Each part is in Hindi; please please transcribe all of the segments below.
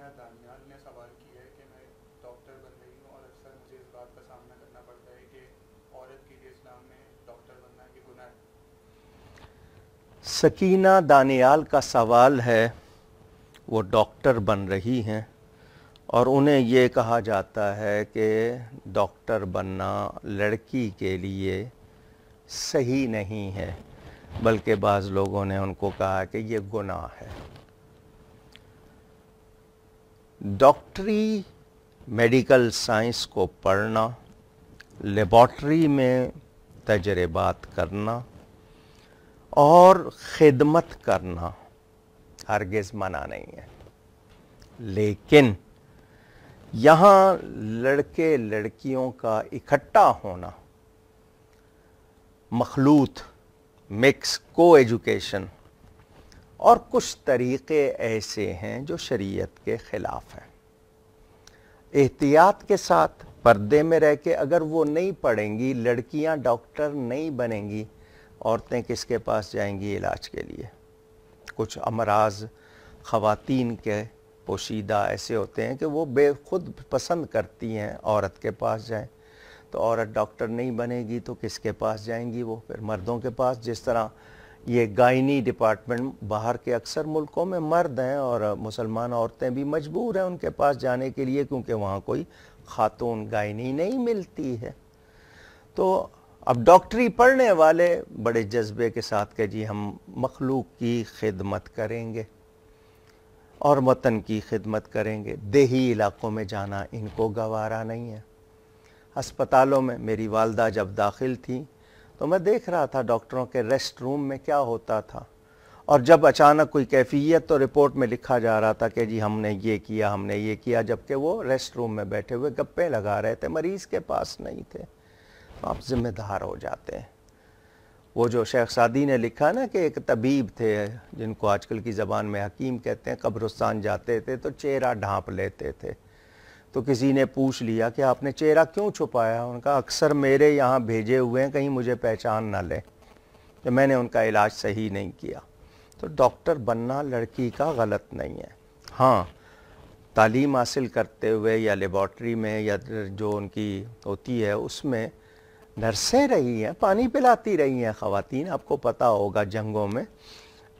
नेहा दानियाल ने सवाल किया है कि मैं डॉक्टर बन रही हूँ और अक्सर मुझे इस बात का सामना करना पड़ता है कि औरत के लिए इस्लाम में डॉक्टर बनना ये गुना है सकीना दानियाल का सवाल है वो डॉक्टर बन रही हैं और उन्हें ये कहा जाता है कि डॉक्टर बनना लड़की के लिए सही नहीं है बल्कि बाज़ लोगों ने उनको कहा कि ये गुनाह है डॉक्टरी मेडिकल साइंस को पढ़ना लेबॉट्री में तजर्बात करना और ख़िदमत करना हरगिज़ मना नहीं है लेकिन यहाँ लड़के लड़कियों का इकट्ठा होना मखलूत मिक्स को एजुकेशन और कुछ तरीक़े ऐसे हैं जो शरीयत के ख़िलाफ़ हैं एहतियात के साथ पर्दे में रह के अगर वो नहीं पढ़ेंगी लड़कियां डॉक्टर नहीं बनेंगी औरतें किसके पास जाएंगी इलाज के लिए कुछ अमराज ख़वातीन के पोशीदा ऐसे होते हैं कि वो बेखुद पसंद करती हैं औरत के पास जाएं तो औरत डॉक्टर नहीं बनेगी तो किसके पास जाएंगी वो फिर मर्दों के पास जिस तरह ये गायनी डिपार्टमेंट बाहर के अक्सर मुल्कों में मर्द हैं और मुसलमान औरतें भी मजबूर हैं उनके पास जाने के लिए क्योंकि वहाँ कोई खातून गायनी नहीं मिलती है तो अब डॉक्टरी पढ़ने वाले बड़े जज्बे के साथ के जी हम मखलूक की खिदमत करेंगे और वतन की खिदमत करेंगे देही इलाक़ों में जाना इनको गवारा नहीं है अस्पतालों में मेरी वालदा जब दाखिल थी तो मैं देख रहा था डॉक्टरों के रेस्ट रूम में क्या होता था और जब अचानक कोई कैफियत तो रिपोर्ट में लिखा जा रहा था कि जी हमने ये किया हमने ये किया जबकि वो रेस्ट रूम में बैठे हुए गप्पे लगा रहे थे मरीज़ के पास नहीं थे तो आप ज़िम्मेदार हो जाते हैं वो जो शेख सादी ने लिखा ना कि एक तबीब थे जिनको आजकल की ज़बान में हकीम कहते हैं कब्रस्तान जाते थे तो चेहरा ढांप लेते थे तो किसी ने पूछ लिया कि आपने चेहरा क्यों छुपाया उनका अक्सर मेरे यहाँ भेजे हुए हैं कहीं मुझे पहचान ना लें तो मैंने उनका इलाज सही नहीं किया तो डॉक्टर बनना लड़की का गलत नहीं है हाँ तालीम हासिल करते हुए या लेबॉर्ट्री में या जो उनकी होती है उसमें नर्सें रही हैं पानी पिलाती रही हैं ख़वातीन आपको पता होगा जंगों में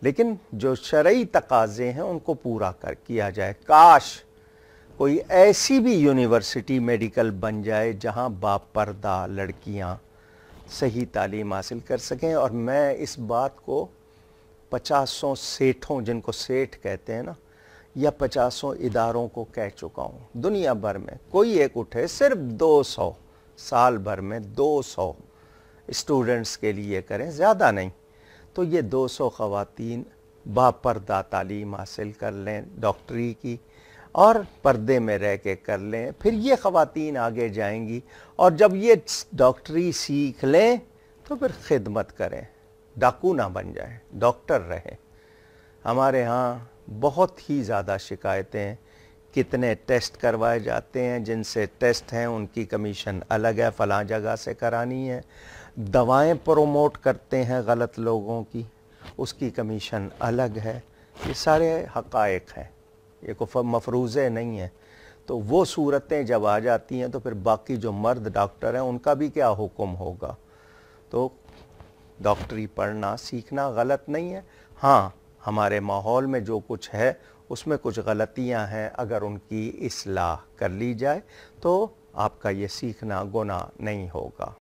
लेकिन जो शर्य तकाज़े हैं उनको पूरा कर किया जाए काश कोई ऐसी भी यूनिवर्सिटी मेडिकल बन जाए जहां बापरदा लड़कियां सही तालीम हासिल कर सकें और मैं इस बात को पचासों सेठों जिनको सेठ कहते हैं ना या पचासों इदारों को कह चुका हूँ दुनिया भर में कोई एक उठे सिर्फ 200 साल भर में 200 स्टूडेंट्स के लिए करें ज़्यादा नहीं तो ये 200 सौ ख़वातीन बापरदा तालीम हासिल कर लें डॉक्टरी की और पर्दे में रह के कर लें फिर ये ख़वातीन आगे जाएंगी और जब ये डॉक्टरी सीख लें तो फिर खिदमत करें डाकू ना बन जाए डॉक्टर रहें हमारे यहाँ बहुत ही ज़्यादा शिकायतें कितने टेस्ट करवाए जाते हैं जिनसे टेस्ट हैं उनकी कमीशन अलग है फ़लाँ जगह से करानी है दवाएं प्रोमोट करते हैं गलत लोगों की उसकी कमीशन अलग है ये सारे हकायक हैं ये को मफरूज़े नहीं है तो वो सूरतें जब आ जाती हैं तो फिर बाकी जो मर्द डॉक्टर हैं उनका भी क्या हुक्म होगा तो डॉक्टरी पढ़ना सीखना गलत नहीं है हाँ हमारे माहौल में जो कुछ है उसमें कुछ गलतियाँ हैं अगर उनकी असलाह कर ली जाए तो आपका ये सीखना गुनाह नहीं होगा